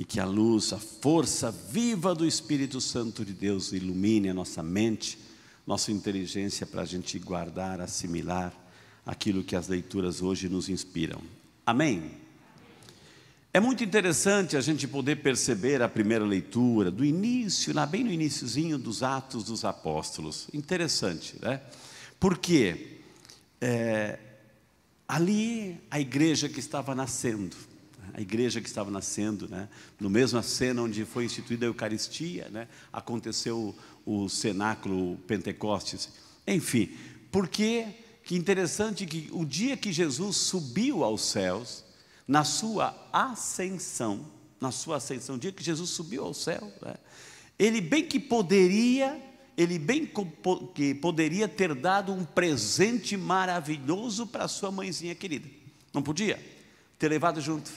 e que a luz, a força viva do Espírito Santo de Deus ilumine a nossa mente, nossa inteligência para a gente guardar, assimilar aquilo que as leituras hoje nos inspiram. Amém? É muito interessante a gente poder perceber a primeira leitura do início, lá bem no iníciozinho dos Atos dos Apóstolos. Interessante, né? Porque é, ali a igreja que estava nascendo, a igreja que estava nascendo, né? No mesmo cena onde foi instituída a Eucaristia, né? Aconteceu o, o cenáculo Pentecostes. Enfim, porque que interessante que o dia que Jesus subiu aos céus, na sua ascensão, na sua ascensão, o dia que Jesus subiu ao céu, né? ele bem que poderia ele bem que poderia ter dado um presente maravilhoso para sua mãezinha querida. Não podia? Ter levado junto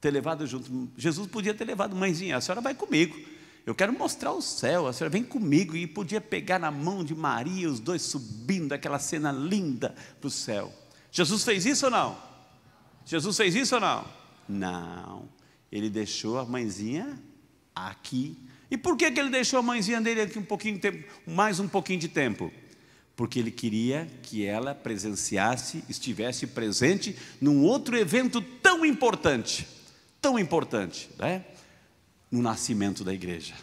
ter levado junto. Jesus podia ter levado, mãezinha, a senhora vai comigo. Eu quero mostrar o céu, a senhora vem comigo. E podia pegar na mão de Maria, os dois subindo, aquela cena linda para o céu. Jesus fez isso ou não? Jesus fez isso ou não? Não. Ele deixou a mãezinha aqui. E por que, que ele deixou a mãezinha dele aqui um pouquinho tempo, mais um pouquinho de tempo? Porque ele queria que ela presenciasse, estivesse presente num outro evento tão importante tão importante, né? No nascimento da igreja.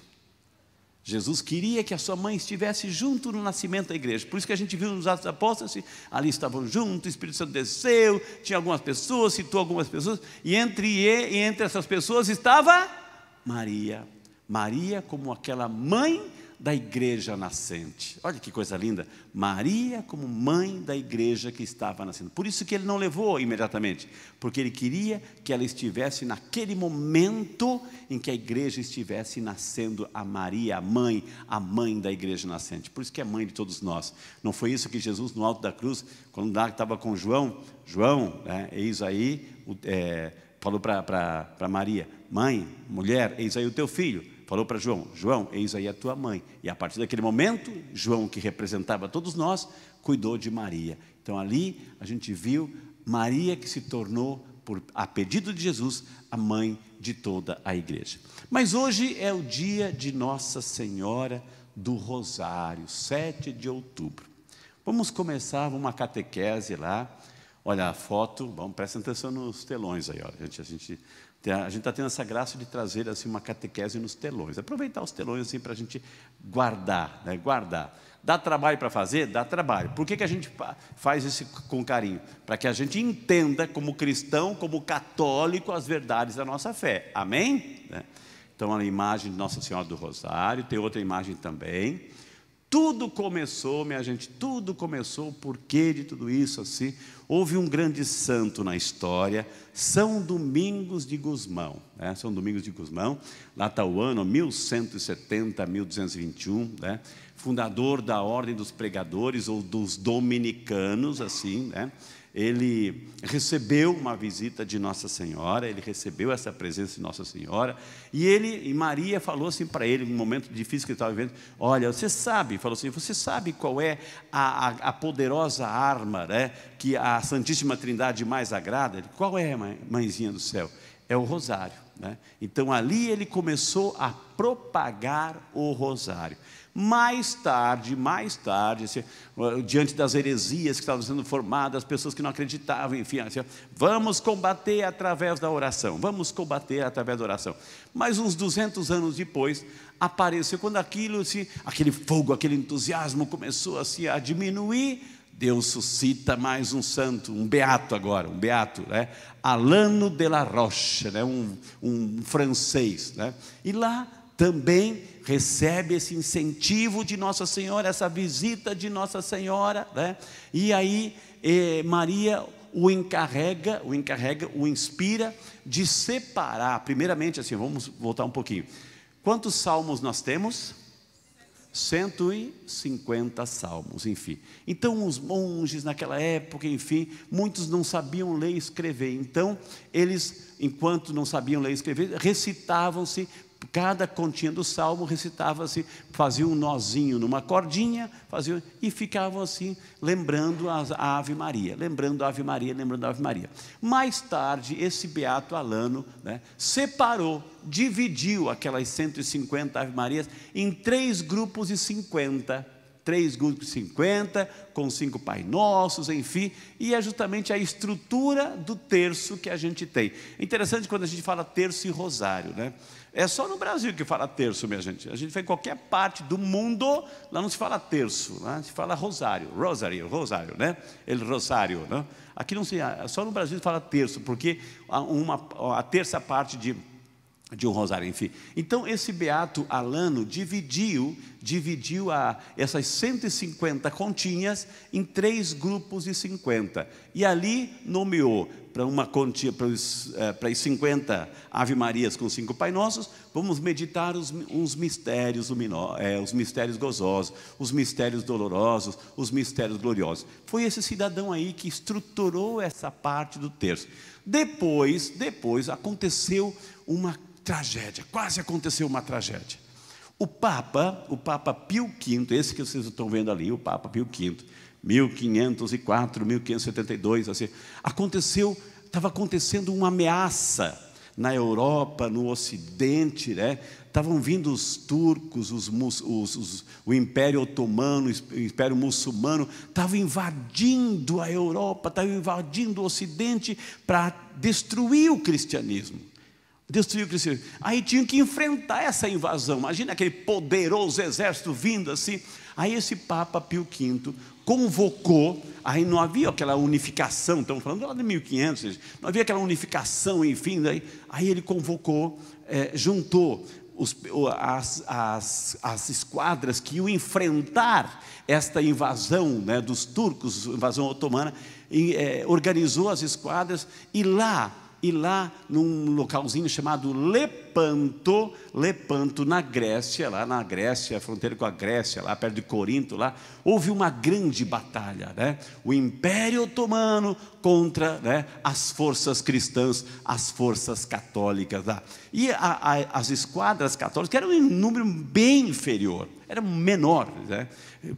Jesus queria que a sua mãe estivesse junto no nascimento da igreja. Por isso que a gente viu nos Atos Apóstolos, ali estavam juntos, o Espírito Santo desceu, tinha algumas pessoas, citou algumas pessoas, e entre, e entre essas pessoas estava Maria. Maria, como aquela mãe da igreja nascente. Olha que coisa linda! Maria como mãe da igreja que estava nascendo. Por isso que ele não levou imediatamente, porque ele queria que ela estivesse naquele momento em que a igreja estivesse nascendo a Maria, a mãe, a mãe da igreja nascente. Por isso que é mãe de todos nós. Não foi isso que Jesus no alto da cruz, quando estava com João, João, né, eis aí, é, falou para Maria: Mãe, mulher, eis aí o teu filho falou para João: João, eis aí a tua mãe. E a partir daquele momento, João, que representava todos nós, cuidou de Maria. Então ali a gente viu Maria que se tornou, por, a pedido de Jesus, a mãe de toda a igreja. Mas hoje é o dia de Nossa Senhora do Rosário, 7 de outubro. Vamos começar uma catequese lá. Olha a foto, vamos, prestar atenção nos telões aí, olha, a gente, a gente a gente está tendo essa graça de trazer assim uma catequese nos telões. Aproveitar os telões assim para a gente guardar, né? guardar. Dá trabalho para fazer? Dá trabalho. Por que, que a gente faz isso com carinho? Para que a gente entenda, como cristão, como católico, as verdades da nossa fé. Amém? Né? Então, a imagem de Nossa Senhora do Rosário, tem outra imagem também tudo começou, minha gente, tudo começou, Por que de tudo isso assim? Houve um grande santo na história, São Domingos de Gusmão. Né? São Domingos de Gusmão, lá está o ano 1170, 1221, né? fundador da Ordem dos Pregadores ou dos Dominicanos, assim, né? ele recebeu uma visita de Nossa Senhora, ele recebeu essa presença de Nossa Senhora, e ele e Maria falou assim para ele, num momento difícil que ele estava vivendo, olha, você sabe, falou assim, você sabe qual é a, a, a poderosa arma né, que a Santíssima Trindade mais agrada? Ele, qual é, mãezinha do céu? É o rosário. Né? Então ali ele começou a propagar o rosário. Mais tarde, mais tarde, eh, diante das heresias que estavam sendo formadas, as pessoas que não acreditavam, enfim, assim, vamos combater através da oração, vamos combater através da oração. Mas uns 200 anos depois, apareceu, quando aquilo, aquele fogo, aquele entusiasmo começou assim, a diminuir, Deus suscita mais um santo, um beato agora, um beato, né? Alano de la Roche, né? um, um francês. Né? E lá também recebe esse incentivo de Nossa Senhora, essa visita de Nossa Senhora, né? e aí eh, Maria o encarrega, o encarrega, o inspira de separar, primeiramente assim, vamos voltar um pouquinho. Quantos salmos nós temos? 150 salmos, enfim. Então, os monges naquela época, enfim, muitos não sabiam ler e escrever. Então, eles, enquanto não sabiam ler e escrever, recitavam-se Cada continha do salmo recitava-se, fazia um nozinho numa cordinha, fazia e ficavam assim, lembrando a, a Ave Maria, lembrando a Ave Maria, lembrando a Ave Maria. Mais tarde, esse beato Alano né, separou, dividiu aquelas 150 Ave Marias em três grupos de 50 três grupos de 50, com cinco Pai Nossos, enfim, e é justamente a estrutura do terço que a gente tem. interessante quando a gente fala terço e rosário, né? É só no Brasil que fala terço, minha gente. A gente vai em qualquer parte do mundo, lá não se fala terço, né? se fala rosário, rosário, rosário, né? ele rosário, né? Aqui não se, só no Brasil se fala terço, porque uma, a terça parte de de um rosário, enfim. Então, esse beato Alano dividiu, dividiu a, essas 150 continhas em três grupos de 50. E ali nomeou para uma continha, para, os, eh, para as 50 Ave Marias com cinco Pai Nossos, vamos meditar os, uns mistérios, eh, os mistérios gozosos, os mistérios dolorosos, os mistérios gloriosos. Foi esse cidadão aí que estruturou essa parte do terço. Depois, depois aconteceu uma tragédia, quase aconteceu uma tragédia. O Papa, o Papa Pio V, esse que vocês estão vendo ali, o Papa Pio V, 1504, 1572, assim, aconteceu, estava acontecendo uma ameaça na Europa, no Ocidente, né? Estavam vindo os turcos, os, os, os, o Império Otomano, o Império Muçulmano, estavam invadindo a Europa, estavam invadindo o Ocidente para destruir o cristianismo destruiu o cristianismo. Aí tinham que enfrentar essa invasão. Imagina aquele poderoso exército vindo assim. Aí esse Papa Pio V convocou, aí não havia aquela unificação, estamos falando lá de 1500, não havia aquela unificação, enfim, daí, aí ele convocou, é, juntou os, as, as, as esquadras que iam enfrentar esta invasão né, dos turcos, invasão otomana, e, é, organizou as esquadras e lá e lá num localzinho chamado Leproso, Lepanto, Lepanto na Grécia, lá na Grécia, fronteira com a Grécia, lá perto de Corinto, lá, houve uma grande batalha, né? O Império Otomano contra né, as forças cristãs, as forças católicas lá. E a, a, as esquadras católicas eram um número bem inferior, eram menores, né?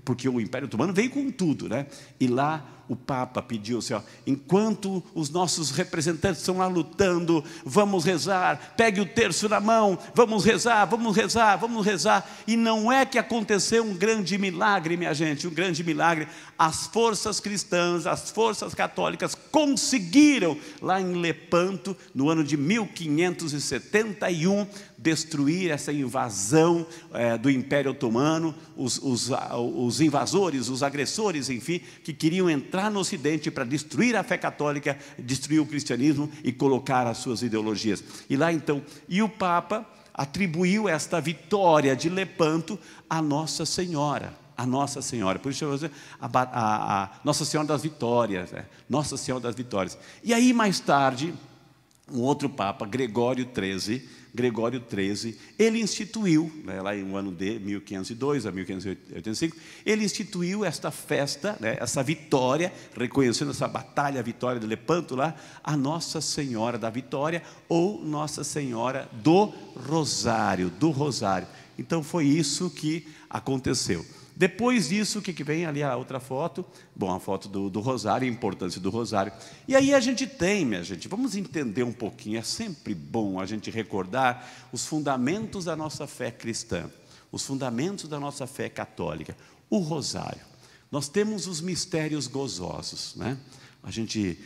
Porque o Império Otomano veio com tudo, né? E lá o Papa pediu, assim, ó, enquanto os nossos representantes estão lá lutando, vamos rezar, pegue o terço na mão, vamos rezar, vamos rezar, vamos rezar. E não é que aconteceu um grande milagre, minha gente, um grande milagre. As forças cristãs, as forças católicas conseguiram, lá em Lepanto, no ano de 1571, destruir essa invasão é, do Império Otomano, os, os, os, invasores, os agressores, enfim, que queriam entrar no Ocidente para destruir a fé católica, destruir o cristianismo e colocar as suas ideologias. E lá então, e o Papa atribuiu esta vitória de Lepanto à Nossa Senhora. A Nossa Senhora, por isso eu vou dizer a, a, a Nossa Senhora das Vitórias, né? Nossa Senhora das Vitórias. E aí, mais tarde, um outro Papa, Gregório XIII, Gregório XIII, ele instituiu, né, lá em um ano de 1502 a 1585, ele instituiu esta festa, né, essa vitória, reconhecendo essa batalha, a vitória de Lepanto lá, a Nossa Senhora da Vitória ou Nossa Senhora do Rosário, do Rosário. Então foi isso que aconteceu. Depois disso, o que, que vem ali a outra foto? Bom, a foto do, do rosário, a importância do rosário. E aí a gente tem, minha gente, vamos entender um pouquinho, é sempre bom a gente recordar os fundamentos da nossa fé cristã, os fundamentos da nossa fé católica. O rosário. Nós temos os mistérios gozosos, né? A gente,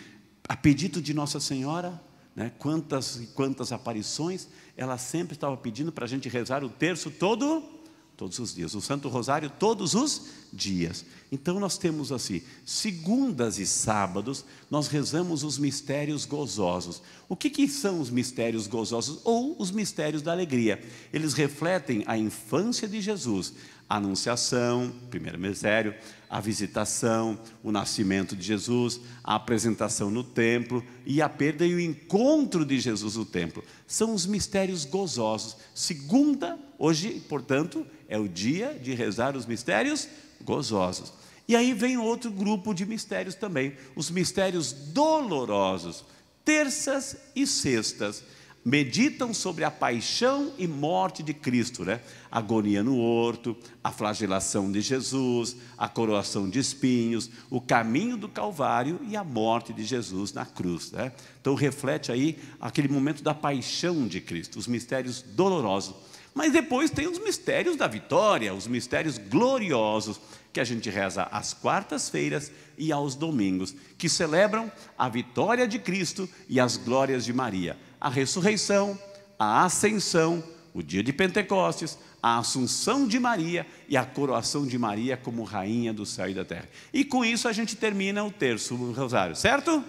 a pedido de Nossa Senhora, né? Quantas quantas aparições, ela sempre estava pedindo para a gente rezar o terço todo todos os dias. O Santo Rosário todos os dias. Então nós temos assim, segundas e sábados nós rezamos os mistérios gozosos. O que, que são os mistérios gozosos ou os mistérios da alegria? Eles refletem a infância de Jesus, a anunciação, primeiro mistério, a visitação, o nascimento de Jesus, a apresentação no templo e a perda e o encontro de Jesus no templo. São os mistérios gozosos, segunda Hoje, portanto, é o dia de rezar os mistérios gozosos. E aí vem outro grupo de mistérios também, os mistérios dolorosos. Terças e sextas meditam sobre a paixão e morte de Cristo, né? Agonia no horto, a flagelação de Jesus, a coroação de espinhos, o caminho do Calvário e a morte de Jesus na cruz, né? Então reflete aí aquele momento da paixão de Cristo, os mistérios dolorosos. Mas depois tem os mistérios da vitória, os mistérios gloriosos que a gente reza às quartas-feiras e aos domingos, que celebram a vitória de Cristo e as glórias de Maria, a ressurreição, a ascensão, o dia de Pentecostes, a assunção de Maria e a coroação de Maria como rainha do céu e da terra. E com isso a gente termina o terço do rosário, certo?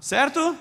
Certo?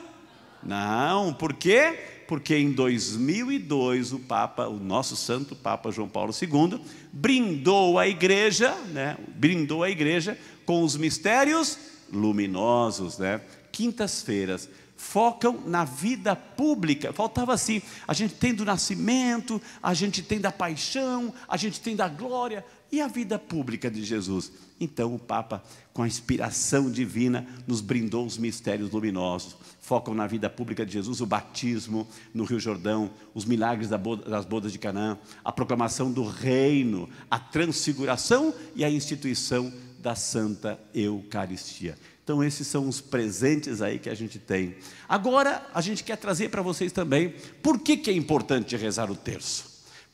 Não, porque porque em 2002 o Papa, o nosso Santo Papa João Paulo II, brindou a igreja, né, brindou a igreja com os mistérios luminosos, né? Quintas-feiras focam na vida pública. Faltava assim: a gente tem do nascimento, a gente tem da paixão, a gente tem da glória, e a vida pública de Jesus? Então, o Papa, com a inspiração divina, nos brindou os mistérios luminosos. Focam na vida pública de Jesus, o batismo no Rio Jordão, os milagres das bodas de Canaã, a proclamação do reino, a transfiguração e a instituição da Santa Eucaristia. Então, esses são os presentes aí que a gente tem. Agora, a gente quer trazer para vocês também por que, que é importante rezar o terço.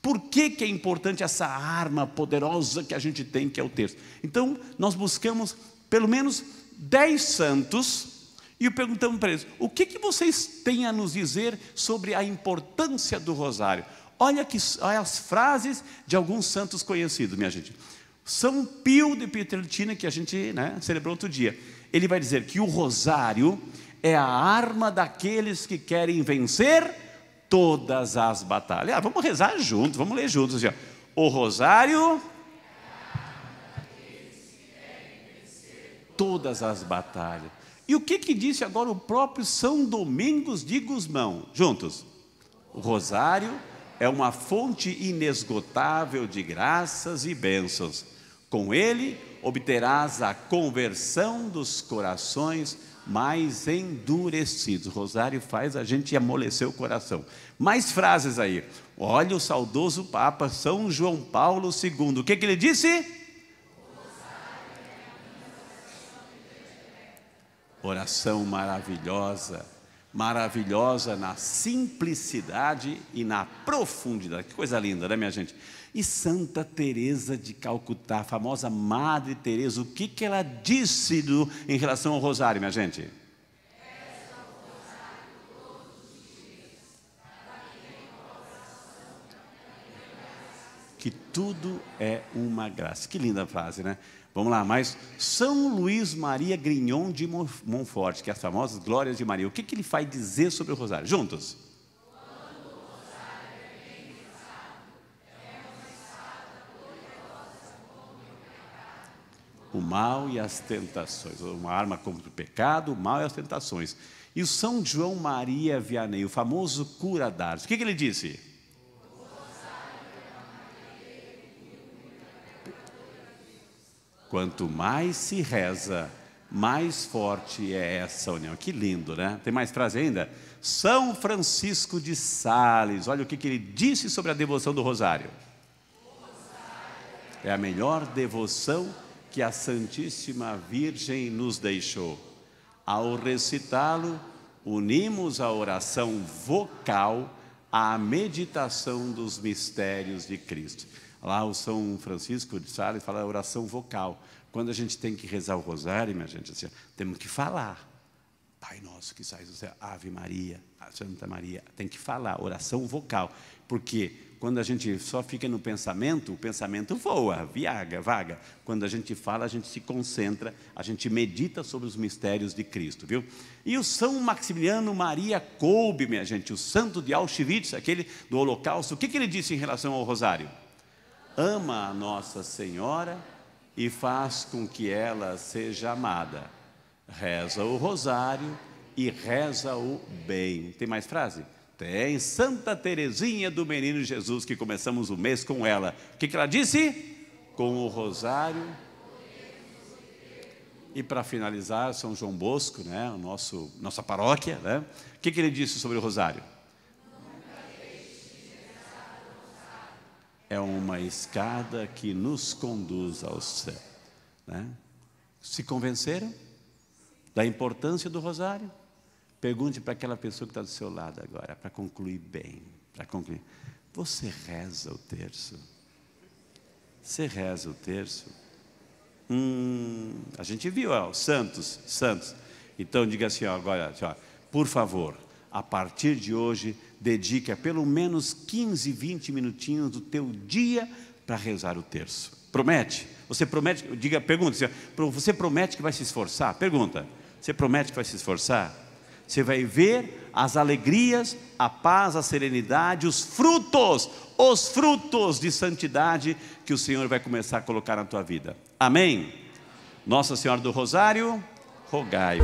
Por que, que é importante essa arma poderosa que a gente tem, que é o texto? Então, nós buscamos pelo menos dez santos e perguntamos para eles: o que, que vocês têm a nos dizer sobre a importância do rosário? Olha, que, olha as frases de alguns santos conhecidos, minha gente. São Pio de Pietrelcina, que a gente né, celebrou outro dia, ele vai dizer que o rosário é a arma daqueles que querem vencer todas as batalhas. Ah, vamos rezar juntos, vamos ler juntos. Assim, o rosário. Todas as batalhas. E o que, que disse agora o próprio São Domingos de Gusmão? Juntos. O rosário é uma fonte inesgotável de graças e bênçãos. Com ele obterás a conversão dos corações mais endurecidos. Rosário faz a gente amolecer o coração. Mais frases aí. Olha o saudoso Papa São João Paulo II. O que, que ele disse? Oração maravilhosa, maravilhosa na simplicidade e na profundidade. Que coisa linda, né, minha gente? E Santa Teresa de Calcutá, a famosa Madre Teresa, o que, que ela disse do, em relação ao rosário, minha gente? que tudo é uma graça. Que linda frase, né? Vamos lá, mas São Luís Maria Grignon de Montfort, que é as famosas glórias de Maria, o que, que ele faz dizer sobre o rosário? Juntos. o mal e as tentações. Uma arma contra o pecado, o mal e as tentações. E o São João Maria Vianney, o famoso cura d'Ars, o que, que ele disse? Quanto mais se reza, mais forte é essa união. Que lindo, né? Tem mais frase ainda? São Francisco de Sales, olha o que, que ele disse sobre a devoção do Rosário. É a melhor devoção que a Santíssima Virgem nos deixou. Ao recitá-lo, unimos a oração vocal à meditação dos mistérios de Cristo. Lá o São Francisco de Sales fala oração vocal. Quando a gente tem que rezar o rosário, minha gente, assim, temos que falar Pai nosso que sai do céu, Ave Maria, Santa Maria, tem que falar, oração vocal, porque quando a gente só fica no pensamento, o pensamento voa, viaga, vaga. Quando a gente fala, a gente se concentra, a gente medita sobre os mistérios de Cristo, viu? E o São Maximiliano Maria Kolbe, minha gente, o santo de Auschwitz, aquele do Holocausto, o que, que ele disse em relação ao Rosário? Ama a Nossa Senhora e faz com que ela seja amada reza o rosário e reza o bem. Tem mais frase? Tem. Santa Terezinha do Menino Jesus, que começamos o mês com ela. O que, que ela disse? Com o rosário. E para finalizar, São João Bosco, né, o nosso, nossa paróquia, né? o que, que ele disse sobre o rosário? É uma escada que nos conduz ao céu. Né? Se convenceram? da importância do rosário? Pergunte para aquela pessoa que está do seu lado agora, para concluir bem, para concluir. Você reza o terço? Você reza o terço? Hum, a gente viu, ó, Santos, Santos. Então diga assim, ó, agora, assim, ó, por favor, a partir de hoje, dedique a pelo menos 15, 20 minutinhos do teu dia para rezar o terço. Promete? Você promete? Diga, pergunta, assim, você promete que vai se esforçar? Pergunta. Você promete que vai se esforçar? Você vai ver as alegrias, a paz, a serenidade, os frutos, os frutos de santidade que o Senhor vai começar a colocar na tua vida. Amém? Nossa Senhora do Rosário, rogai.